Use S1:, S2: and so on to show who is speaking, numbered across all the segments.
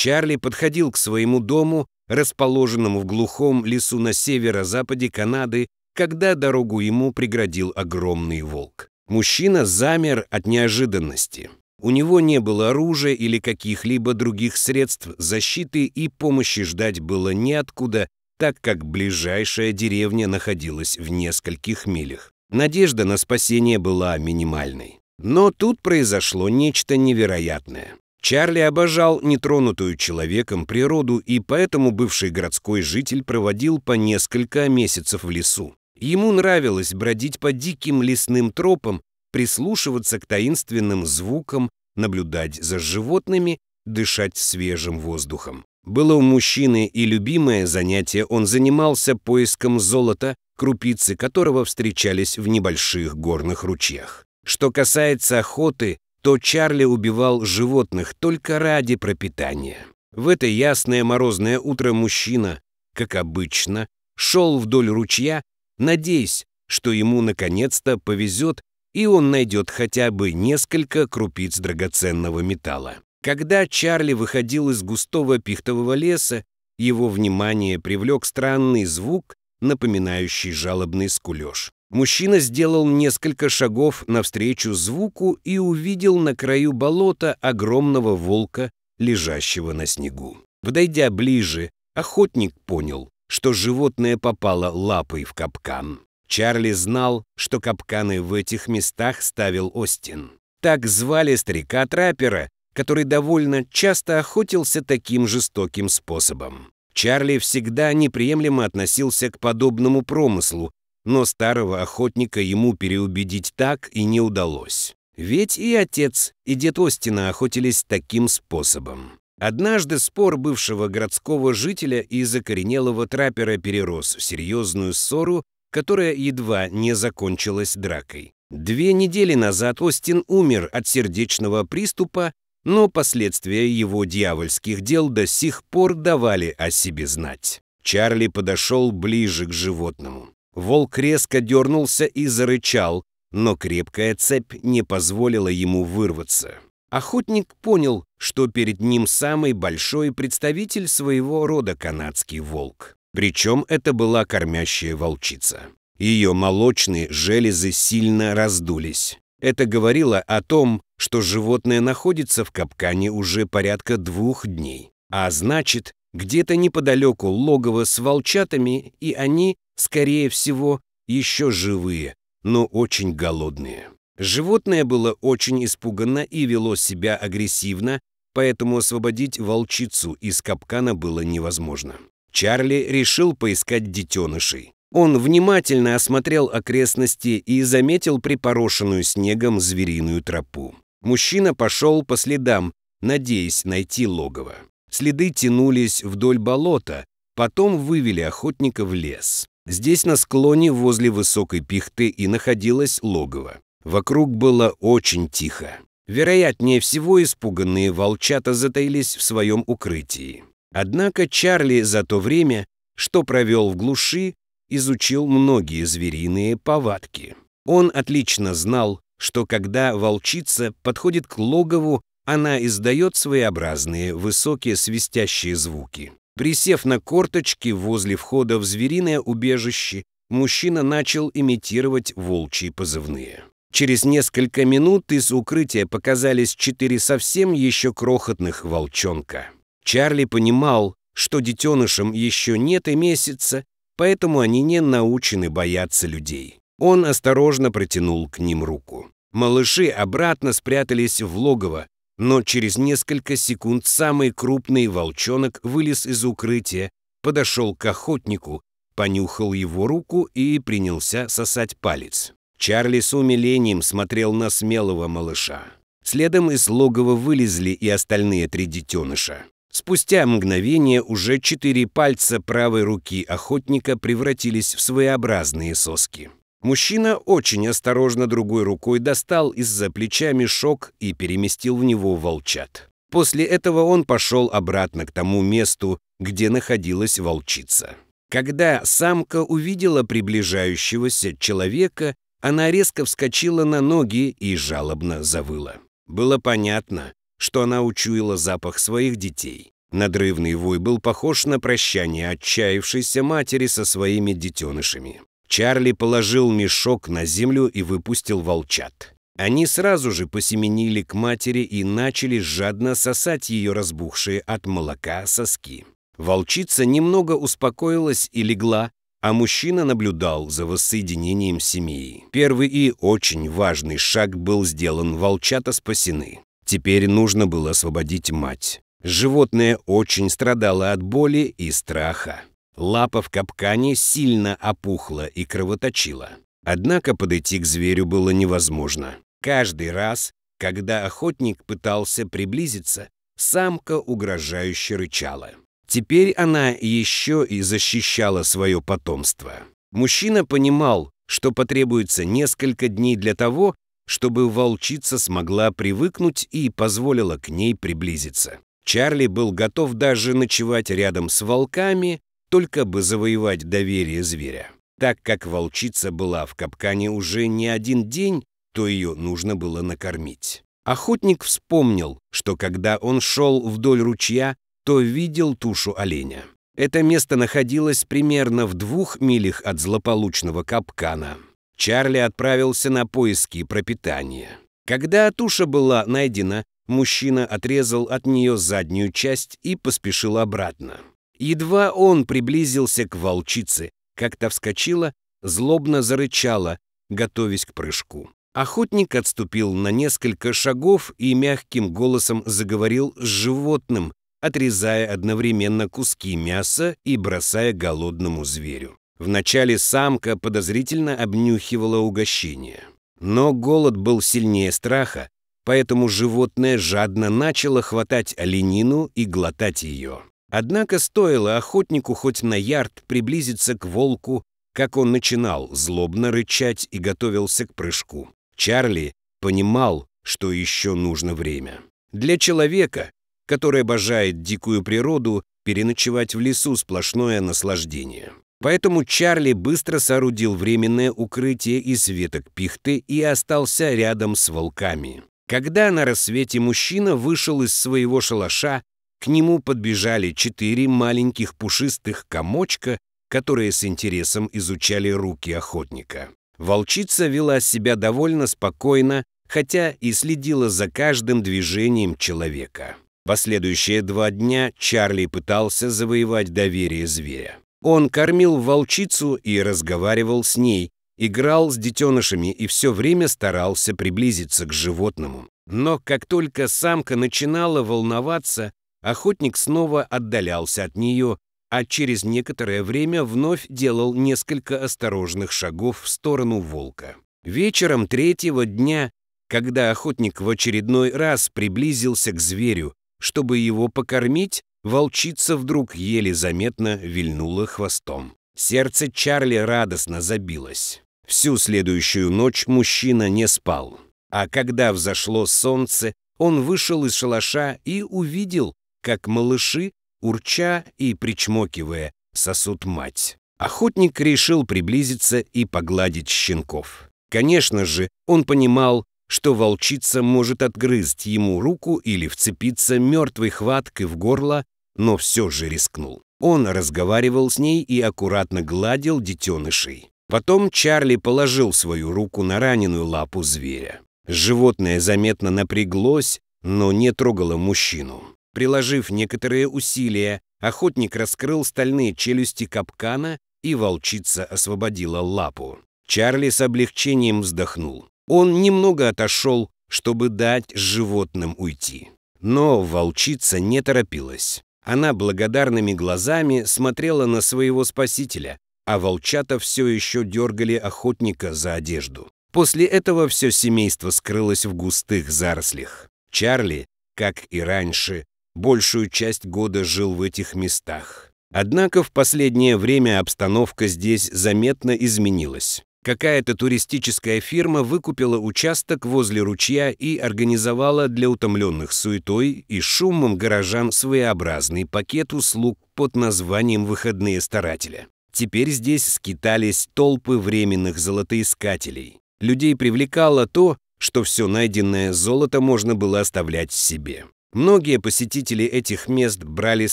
S1: Чарли подходил к своему дому, расположенному в глухом лесу на северо-западе Канады, когда дорогу ему преградил огромный волк. Мужчина замер от неожиданности. У него не было оружия или каких-либо других средств защиты, и помощи ждать было неоткуда, так как ближайшая деревня находилась в нескольких милях. Надежда на спасение была минимальной. Но тут произошло нечто невероятное. Чарли обожал нетронутую человеком природу, и поэтому бывший городской житель проводил по несколько месяцев в лесу. Ему нравилось бродить по диким лесным тропам, прислушиваться к таинственным звукам, наблюдать за животными, дышать свежим воздухом. Было у мужчины и любимое занятие, он занимался поиском золота, крупицы которого встречались в небольших горных ручьях. Что касается охоты, то Чарли убивал животных только ради пропитания. В это ясное морозное утро мужчина, как обычно, шел вдоль ручья, надеясь, что ему наконец-то повезет, и он найдет хотя бы несколько крупиц драгоценного металла. Когда Чарли выходил из густого пихтового леса, его внимание привлек странный звук, напоминающий жалобный скулеж. Мужчина сделал несколько шагов навстречу звуку и увидел на краю болота огромного волка, лежащего на снегу. Подойдя ближе, охотник понял, что животное попало лапой в капкан. Чарли знал, что капканы в этих местах ставил Остин. Так звали старика-траппера, который довольно часто охотился таким жестоким способом. Чарли всегда неприемлемо относился к подобному промыслу но старого охотника ему переубедить так и не удалось. Ведь и отец, и дед Остина охотились таким способом. Однажды спор бывшего городского жителя и закоренелого траппера перерос в серьезную ссору, которая едва не закончилась дракой. Две недели назад Остин умер от сердечного приступа, но последствия его дьявольских дел до сих пор давали о себе знать. Чарли подошел ближе к животному. Волк резко дернулся и зарычал, но крепкая цепь не позволила ему вырваться. Охотник понял, что перед ним самый большой представитель своего рода канадский волк. Причем это была кормящая волчица. Ее молочные железы сильно раздулись. Это говорило о том, что животное находится в капкане уже порядка двух дней. А значит, где-то неподалеку логово с волчатами, и они, скорее всего, еще живые, но очень голодные. Животное было очень испуганно и вело себя агрессивно, поэтому освободить волчицу из капкана было невозможно. Чарли решил поискать детенышей. Он внимательно осмотрел окрестности и заметил припорошенную снегом звериную тропу. Мужчина пошел по следам, надеясь найти логово. Следы тянулись вдоль болота, потом вывели охотника в лес. Здесь на склоне возле высокой пихты и находилось логово. Вокруг было очень тихо. Вероятнее всего, испуганные волчата затаились в своем укрытии. Однако Чарли за то время, что провел в глуши, изучил многие звериные повадки. Он отлично знал, что когда волчица подходит к логову, она издает своеобразные высокие свистящие звуки. Присев на корточки возле входа в звериное убежище, мужчина начал имитировать волчьи позывные. Через несколько минут из укрытия показались четыре совсем еще крохотных волчонка. Чарли понимал, что детенышам еще нет и месяца, поэтому они не научены бояться людей. Он осторожно протянул к ним руку. Малыши обратно спрятались в логово, но через несколько секунд самый крупный волчонок вылез из укрытия, подошел к охотнику, понюхал его руку и принялся сосать палец. Чарли с умилением смотрел на смелого малыша. Следом из логова вылезли и остальные три детеныша. Спустя мгновение уже четыре пальца правой руки охотника превратились в своеобразные соски. Мужчина очень осторожно другой рукой достал из-за плеча мешок и переместил в него волчат. После этого он пошел обратно к тому месту, где находилась волчица. Когда самка увидела приближающегося человека, она резко вскочила на ноги и жалобно завыла. Было понятно, что она учуяла запах своих детей. Надрывный вой был похож на прощание отчаявшейся матери со своими детенышами. Чарли положил мешок на землю и выпустил волчат. Они сразу же посеменили к матери и начали жадно сосать ее разбухшие от молока соски. Волчица немного успокоилась и легла, а мужчина наблюдал за воссоединением семьи. Первый и очень важный шаг был сделан, волчата спасены. Теперь нужно было освободить мать. Животное очень страдало от боли и страха. Лапа в капкане сильно опухла и кровоточила. Однако подойти к зверю было невозможно. Каждый раз, когда охотник пытался приблизиться, самка угрожающе рычала. Теперь она еще и защищала свое потомство. Мужчина понимал, что потребуется несколько дней для того, чтобы волчица смогла привыкнуть и позволила к ней приблизиться. Чарли был готов даже ночевать рядом с волками, только бы завоевать доверие зверя. Так как волчица была в капкане уже не один день, то ее нужно было накормить. Охотник вспомнил, что когда он шел вдоль ручья, то видел тушу оленя. Это место находилось примерно в двух милях от злополучного капкана. Чарли отправился на поиски пропитания. Когда туша была найдена, мужчина отрезал от нее заднюю часть и поспешил обратно. Едва он приблизился к волчице, как та вскочила, злобно зарычала, готовясь к прыжку. Охотник отступил на несколько шагов и мягким голосом заговорил с животным, отрезая одновременно куски мяса и бросая голодному зверю. Вначале самка подозрительно обнюхивала угощение. Но голод был сильнее страха, поэтому животное жадно начало хватать оленину и глотать ее. Однако стоило охотнику хоть на ярд приблизиться к волку, как он начинал злобно рычать и готовился к прыжку. Чарли понимал, что еще нужно время. Для человека, который обожает дикую природу, переночевать в лесу сплошное наслаждение. Поэтому Чарли быстро соорудил временное укрытие из веток пихты и остался рядом с волками. Когда на рассвете мужчина вышел из своего шалаша, к нему подбежали четыре маленьких пушистых комочка, которые с интересом изучали руки охотника. Волчица вела себя довольно спокойно, хотя и следила за каждым движением человека. Последующие два дня Чарли пытался завоевать доверие зверя. Он кормил волчицу и разговаривал с ней, играл с детенышами и все время старался приблизиться к животному. Но как только самка начинала волноваться, Охотник снова отдалялся от нее, а через некоторое время вновь делал несколько осторожных шагов в сторону волка. Вечером третьего дня, когда охотник в очередной раз приблизился к зверю, чтобы его покормить, волчица вдруг еле заметно вильнула хвостом. Сердце Чарли радостно забилось. Всю следующую ночь мужчина не спал. А когда взошло солнце, он вышел из шалаша и увидел, как малыши, урча и причмокивая, сосут мать. Охотник решил приблизиться и погладить щенков. Конечно же, он понимал, что волчица может отгрызть ему руку или вцепиться мертвой хваткой в горло, но все же рискнул. Он разговаривал с ней и аккуратно гладил детенышей. Потом Чарли положил свою руку на раненую лапу зверя. Животное заметно напряглось, но не трогало мужчину. Приложив некоторые усилия, охотник раскрыл стальные челюсти капкана, и волчица освободила лапу. Чарли с облегчением вздохнул. Он немного отошел, чтобы дать животным уйти. Но волчица не торопилась. Она благодарными глазами смотрела на своего спасителя, а волчата все еще дергали охотника за одежду. После этого все семейство скрылось в густых зарослях. Чарли, как и раньше, большую часть года жил в этих местах. Однако в последнее время обстановка здесь заметно изменилась. Какая-то туристическая фирма выкупила участок возле ручья и организовала для утомленных суетой и шумом горожан своеобразный пакет услуг под названием «Выходные старателя». Теперь здесь скитались толпы временных золотоискателей. Людей привлекало то, что все найденное золото можно было оставлять себе. Многие посетители этих мест брали с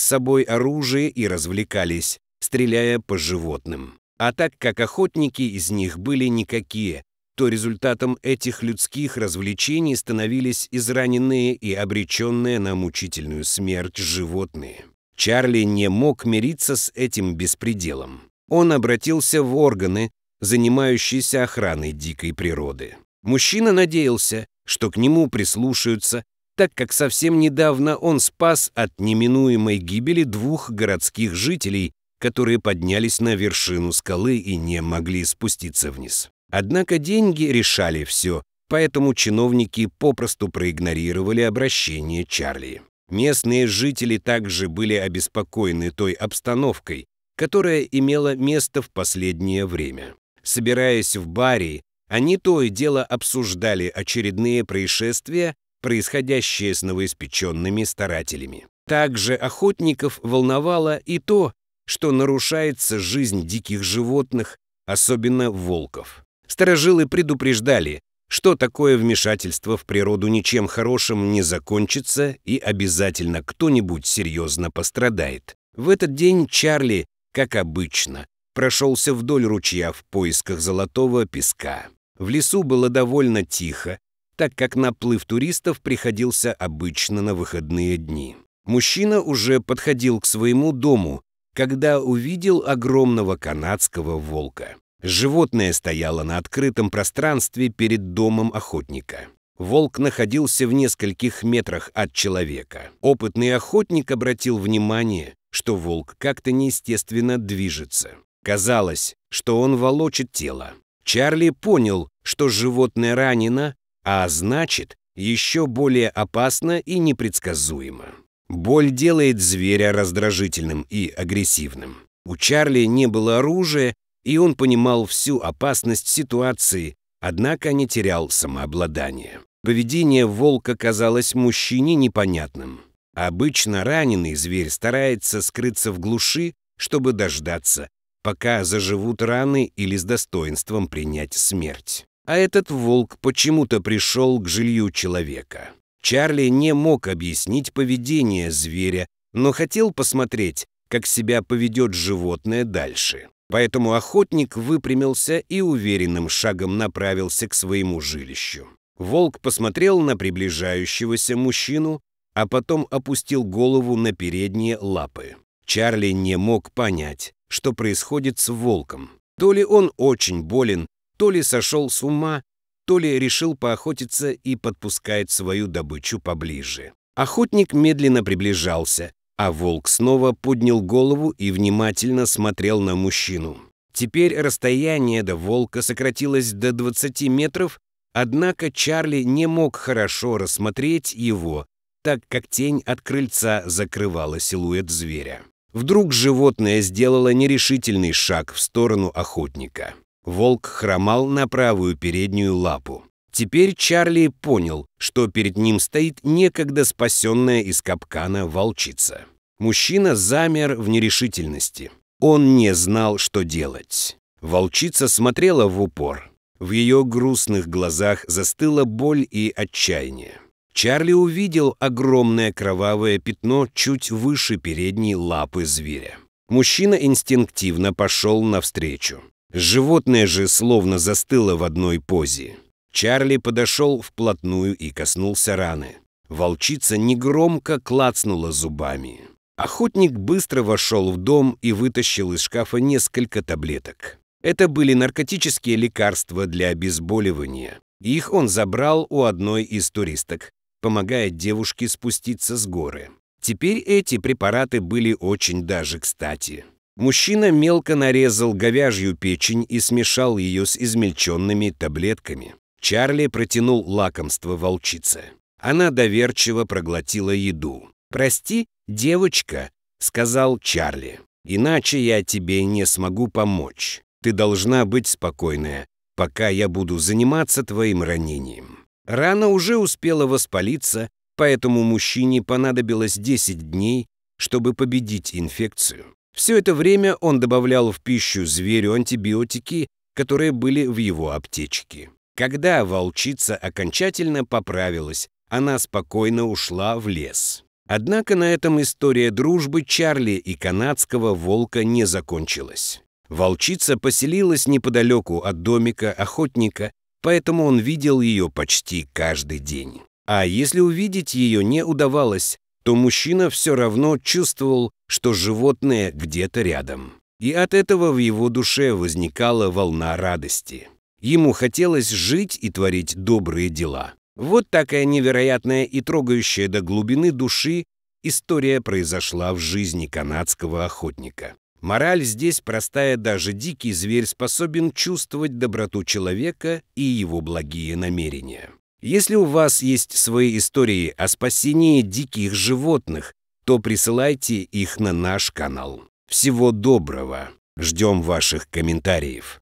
S1: собой оружие и развлекались, стреляя по животным. А так как охотники из них были никакие, то результатом этих людских развлечений становились израненные и обреченные на мучительную смерть животные. Чарли не мог мириться с этим беспределом. Он обратился в органы, занимающиеся охраной дикой природы. Мужчина надеялся, что к нему прислушаются так как совсем недавно он спас от неминуемой гибели двух городских жителей, которые поднялись на вершину скалы и не могли спуститься вниз. Однако деньги решали все, поэтому чиновники попросту проигнорировали обращение Чарли. Местные жители также были обеспокоены той обстановкой, которая имела место в последнее время. Собираясь в баре, они то и дело обсуждали очередные происшествия, происходящее с новоиспеченными старателями. Также охотников волновало и то, что нарушается жизнь диких животных, особенно волков. Сторожилы предупреждали, что такое вмешательство в природу ничем хорошим не закончится и обязательно кто-нибудь серьезно пострадает. В этот день Чарли, как обычно, прошелся вдоль ручья в поисках золотого песка. В лесу было довольно тихо, так как наплыв туристов приходился обычно на выходные дни. Мужчина уже подходил к своему дому, когда увидел огромного канадского волка. Животное стояло на открытом пространстве перед домом охотника. Волк находился в нескольких метрах от человека. Опытный охотник обратил внимание, что волк как-то неестественно движется. Казалось, что он волочит тело. Чарли понял, что животное ранено а значит, еще более опасно и непредсказуемо. Боль делает зверя раздражительным и агрессивным. У Чарли не было оружия, и он понимал всю опасность ситуации, однако не терял самообладание. Поведение волка казалось мужчине непонятным. Обычно раненый зверь старается скрыться в глуши, чтобы дождаться, пока заживут раны или с достоинством принять смерть. А этот волк почему-то пришел к жилью человека. Чарли не мог объяснить поведение зверя, но хотел посмотреть, как себя поведет животное дальше. Поэтому охотник выпрямился и уверенным шагом направился к своему жилищу. Волк посмотрел на приближающегося мужчину, а потом опустил голову на передние лапы. Чарли не мог понять, что происходит с волком. То ли он очень болен, то ли сошел с ума, то ли решил поохотиться и подпускает свою добычу поближе. Охотник медленно приближался, а волк снова поднял голову и внимательно смотрел на мужчину. Теперь расстояние до волка сократилось до 20 метров, однако Чарли не мог хорошо рассмотреть его, так как тень от крыльца закрывала силуэт зверя. Вдруг животное сделало нерешительный шаг в сторону охотника. Волк хромал на правую переднюю лапу. Теперь Чарли понял, что перед ним стоит некогда спасенная из капкана волчица. Мужчина замер в нерешительности. Он не знал, что делать. Волчица смотрела в упор. В ее грустных глазах застыла боль и отчаяние. Чарли увидел огромное кровавое пятно чуть выше передней лапы зверя. Мужчина инстинктивно пошел навстречу. Животное же словно застыло в одной позе. Чарли подошел вплотную и коснулся раны. Волчица негромко клацнула зубами. Охотник быстро вошел в дом и вытащил из шкафа несколько таблеток. Это были наркотические лекарства для обезболивания. Их он забрал у одной из туристок, помогая девушке спуститься с горы. Теперь эти препараты были очень даже кстати. Мужчина мелко нарезал говяжью печень и смешал ее с измельченными таблетками. Чарли протянул лакомство волчице. Она доверчиво проглотила еду. «Прости, девочка», — сказал Чарли. «Иначе я тебе не смогу помочь. Ты должна быть спокойная, пока я буду заниматься твоим ранением». Рана уже успела воспалиться, поэтому мужчине понадобилось 10 дней, чтобы победить инфекцию. Все это время он добавлял в пищу зверю антибиотики, которые были в его аптечке. Когда волчица окончательно поправилась, она спокойно ушла в лес. Однако на этом история дружбы Чарли и канадского волка не закончилась. Волчица поселилась неподалеку от домика охотника, поэтому он видел ее почти каждый день. А если увидеть ее не удавалось, то мужчина все равно чувствовал, что животное где-то рядом. И от этого в его душе возникала волна радости. Ему хотелось жить и творить добрые дела. Вот такая невероятная и трогающая до глубины души история произошла в жизни канадского охотника. Мораль здесь простая, даже дикий зверь способен чувствовать доброту человека и его благие намерения. Если у вас есть свои истории о спасении диких животных то присылайте их на наш канал. Всего доброго! Ждем ваших комментариев.